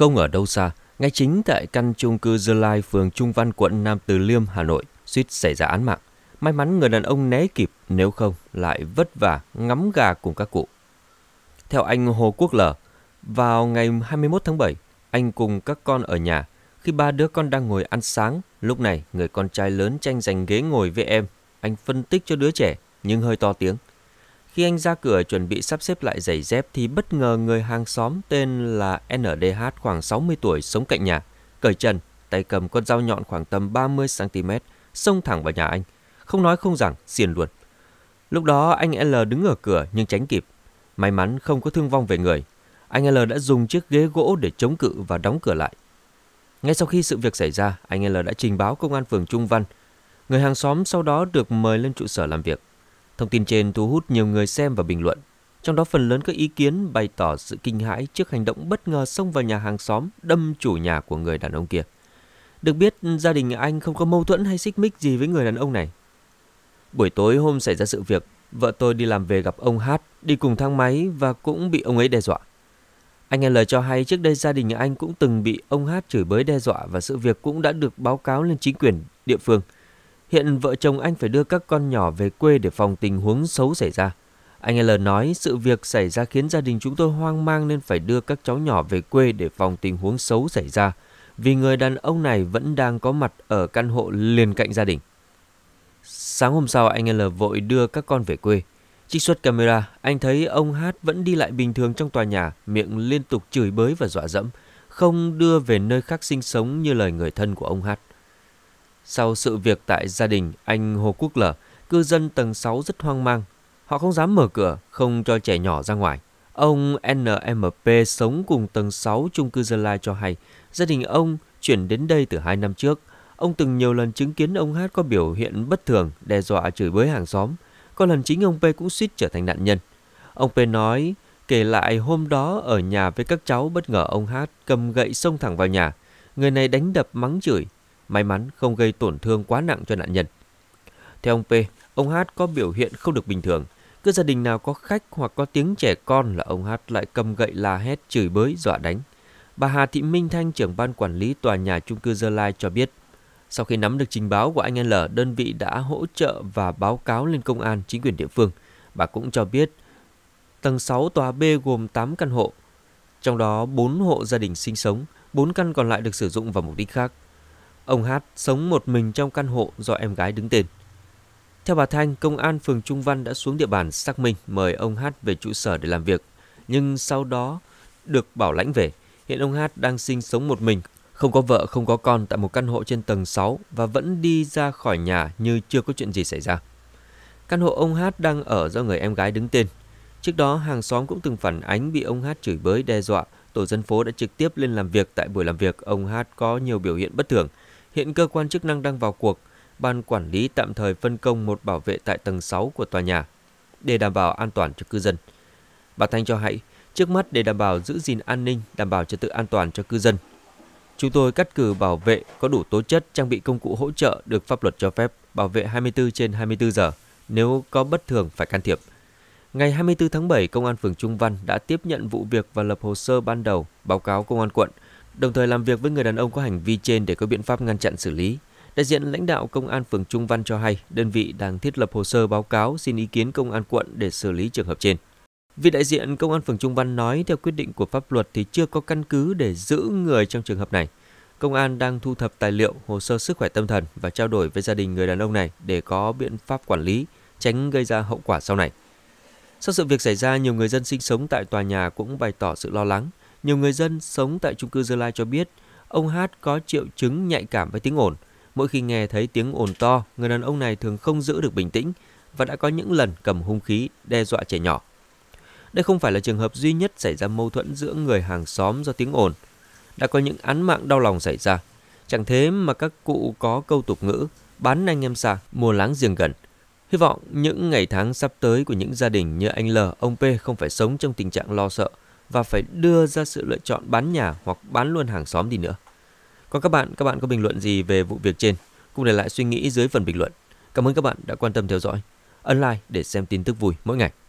Không ở đâu xa, ngay chính tại căn chung cư Dơ Lai, phường Trung Văn, quận Nam Từ Liêm, Hà Nội, suýt xảy ra án mạng. May mắn người đàn ông né kịp, nếu không lại vất vả ngắm gà cùng các cụ. Theo anh Hồ Quốc Lở, vào ngày 21 tháng 7, anh cùng các con ở nhà. Khi ba đứa con đang ngồi ăn sáng, lúc này người con trai lớn tranh giành ghế ngồi với em. Anh phân tích cho đứa trẻ, nhưng hơi to tiếng – khi anh ra cửa chuẩn bị sắp xếp lại giày dép thì bất ngờ người hàng xóm tên là NDH khoảng 60 tuổi sống cạnh nhà, cởi trần, tay cầm con dao nhọn khoảng tầm 30cm, xông thẳng vào nhà anh. Không nói không rằng, xiên luôn. Lúc đó anh L đứng ở cửa nhưng tránh kịp. May mắn không có thương vong về người. Anh L đã dùng chiếc ghế gỗ để chống cự và đóng cửa lại. Ngay sau khi sự việc xảy ra, anh L đã trình báo công an phường Trung Văn. Người hàng xóm sau đó được mời lên trụ sở làm việc. Thông tin trên thu hút nhiều người xem và bình luận. Trong đó phần lớn các ý kiến bày tỏ sự kinh hãi trước hành động bất ngờ xông vào nhà hàng xóm đâm chủ nhà của người đàn ông kia. Được biết, gia đình anh không có mâu thuẫn hay xích mích gì với người đàn ông này. Buổi tối hôm xảy ra sự việc, vợ tôi đi làm về gặp ông Hát, đi cùng thang máy và cũng bị ông ấy đe dọa. Anh nghe lời cho hay trước đây gia đình anh cũng từng bị ông Hát chửi bới đe dọa và sự việc cũng đã được báo cáo lên chính quyền địa phương – Hiện vợ chồng anh phải đưa các con nhỏ về quê để phòng tình huống xấu xảy ra. Anh L nói sự việc xảy ra khiến gia đình chúng tôi hoang mang nên phải đưa các cháu nhỏ về quê để phòng tình huống xấu xảy ra. Vì người đàn ông này vẫn đang có mặt ở căn hộ liền cạnh gia đình. Sáng hôm sau anh L vội đưa các con về quê. Trích xuất camera, anh thấy ông Hát vẫn đi lại bình thường trong tòa nhà, miệng liên tục chửi bới và dọa dẫm, không đưa về nơi khác sinh sống như lời người thân của ông Hát. Sau sự việc tại gia đình anh Hồ Quốc Lở, cư dân tầng 6 rất hoang mang. Họ không dám mở cửa, không cho trẻ nhỏ ra ngoài. Ông NMP sống cùng tầng 6 chung cư Gia Lai cho hay, gia đình ông chuyển đến đây từ 2 năm trước. Ông từng nhiều lần chứng kiến ông Hát có biểu hiện bất thường, đe dọa chửi bới hàng xóm. Có lần chính ông P cũng suýt trở thành nạn nhân. Ông P nói, kể lại hôm đó ở nhà với các cháu bất ngờ ông Hát cầm gậy xông thẳng vào nhà. Người này đánh đập mắng chửi, May mắn không gây tổn thương quá nặng cho nạn nhân. Theo ông P, ông Hát có biểu hiện không được bình thường. Cứ gia đình nào có khách hoặc có tiếng trẻ con là ông Hát lại cầm gậy la hét chửi bới dọa đánh. Bà Hà Thị Minh Thanh, trưởng ban quản lý tòa nhà chung cư Gia Lai cho biết, sau khi nắm được trình báo của anh L, đơn vị đã hỗ trợ và báo cáo lên công an chính quyền địa phương. Bà cũng cho biết, tầng 6 tòa B gồm 8 căn hộ, trong đó 4 hộ gia đình sinh sống, 4 căn còn lại được sử dụng vào mục đích khác. Ông Hát sống một mình trong căn hộ do em gái đứng tên. Theo bà Thanh, công an phường Trung Văn đã xuống địa bàn xác minh mời ông Hát về trụ sở để làm việc, nhưng sau đó được bảo lãnh về. Hiện ông Hát đang sinh sống một mình, không có vợ, không có con tại một căn hộ trên tầng 6 và vẫn đi ra khỏi nhà như chưa có chuyện gì xảy ra. Căn hộ ông Hát đang ở do người em gái đứng tên. Trước đó, hàng xóm cũng từng phản ánh bị ông Hát chửi bới đe dọa. Tổ dân phố đã trực tiếp lên làm việc tại buổi làm việc, ông Hát có nhiều biểu hiện bất thường Hiện cơ quan chức năng đang vào cuộc, ban quản lý tạm thời phân công một bảo vệ tại tầng 6 của tòa nhà để đảm bảo an toàn cho cư dân. Bà Thanh cho hay, trước mắt để đảm bảo giữ gìn an ninh, đảm bảo trật tự an toàn cho cư dân. Chúng tôi cắt cử bảo vệ có đủ tố chất, trang bị công cụ hỗ trợ được pháp luật cho phép, bảo vệ 24 trên 24 giờ, nếu có bất thường phải can thiệp. Ngày 24 tháng 7, Công an phường Trung Văn đã tiếp nhận vụ việc và lập hồ sơ ban đầu, báo cáo Công an quận – đồng thời làm việc với người đàn ông có hành vi trên để có biện pháp ngăn chặn xử lý. Đại diện lãnh đạo công an phường Trung Văn cho hay, đơn vị đang thiết lập hồ sơ báo cáo xin ý kiến công an quận để xử lý trường hợp trên. Vì đại diện công an phường Trung Văn nói theo quyết định của pháp luật thì chưa có căn cứ để giữ người trong trường hợp này. Công an đang thu thập tài liệu, hồ sơ sức khỏe tâm thần và trao đổi với gia đình người đàn ông này để có biện pháp quản lý, tránh gây ra hậu quả sau này. Sau sự việc xảy ra, nhiều người dân sinh sống tại tòa nhà cũng bày tỏ sự lo lắng. Nhiều người dân sống tại trung cư Gia Lai cho biết, ông Hát có triệu chứng nhạy cảm với tiếng ồn. Mỗi khi nghe thấy tiếng ồn to, người đàn ông này thường không giữ được bình tĩnh và đã có những lần cầm hung khí đe dọa trẻ nhỏ. Đây không phải là trường hợp duy nhất xảy ra mâu thuẫn giữa người hàng xóm do tiếng ồn. Đã có những án mạng đau lòng xảy ra. Chẳng thế mà các cụ có câu tục ngữ bán anh em xa, mua láng giềng gần. Hy vọng những ngày tháng sắp tới của những gia đình như anh L, ông P không phải sống trong tình trạng lo sợ, và phải đưa ra sự lựa chọn bán nhà hoặc bán luôn hàng xóm đi nữa. Còn các bạn, các bạn có bình luận gì về vụ việc trên? Cùng để lại suy nghĩ dưới phần bình luận. Cảm ơn các bạn đã quan tâm theo dõi. Ấn like để xem tin tức vui mỗi ngày.